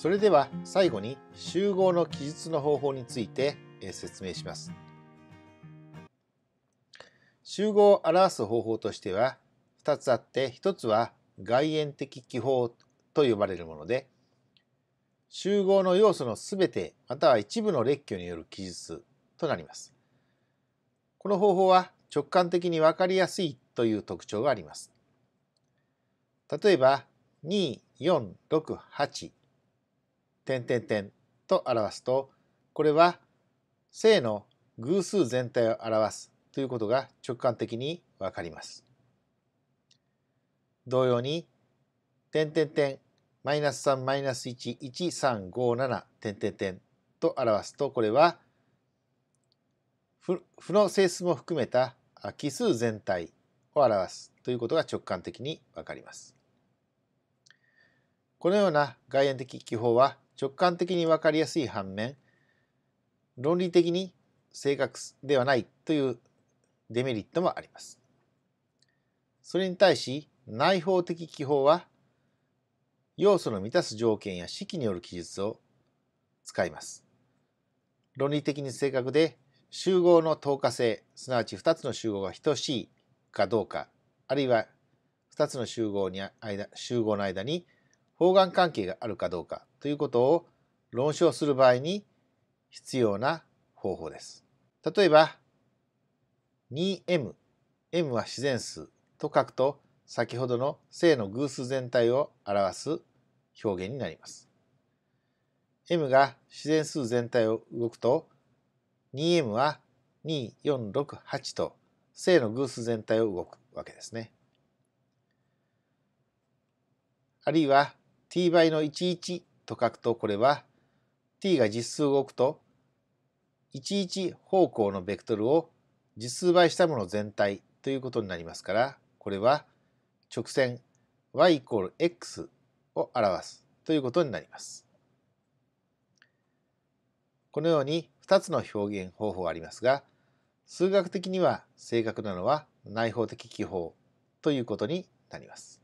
それでは最後に集合の記述の方法について説明します。集合を表す方法としては2つあって1つは外縁的記法と呼ばれるもので集合の要素のすべてまたは一部の列挙による記述となります。この方法は直感的に分かりやすいという特徴があります。例えば2、4、6、8点点点と表すと、これは正の偶数全体を表すということが直感的にわかります。同様に、点点点、マイナス3、マイナス1、1、3、5、7、点点点と表すと、これは、負の整数も含めた奇数全体を表すということが直感的にわかります。このような外縁的記法は直感的に分かりやすい反面論理的に正確ではないというデメリットもあります。それに対し内包的記法は要素の満たす条件や式による記述を使います。論理的に正確で集合の等価性すなわち2つの集合が等しいかどうかあるいは2つの集合に間集合の間に方眼関係があるかどうかということを論証する場合に必要な方法です。例えば 2m m は自然数と書くと先ほどの正の偶数全体を表す表現になります。m が自然数全体を動くと 2m は2468と正の偶数全体を動くわけですね。あるいは t 倍の11と書くとこれは t が実数を置くと11方向のベクトルを実数倍したもの全体ということになりますからこれは直線 y イコール x を表すということになります。このように2つの表現方法がありますが数学的には正確なのは内包的記法ということになります。